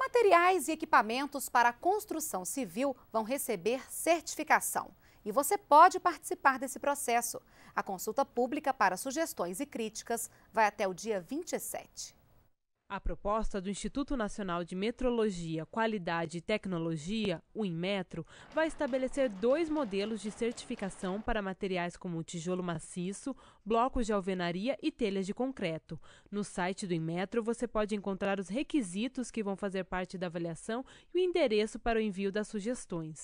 Materiais e equipamentos para a construção civil vão receber certificação. E você pode participar desse processo. A consulta pública para sugestões e críticas vai até o dia 27. A proposta do Instituto Nacional de Metrologia, Qualidade e Tecnologia, o INMETRO, vai estabelecer dois modelos de certificação para materiais como tijolo maciço, blocos de alvenaria e telhas de concreto. No site do INMETRO você pode encontrar os requisitos que vão fazer parte da avaliação e o endereço para o envio das sugestões.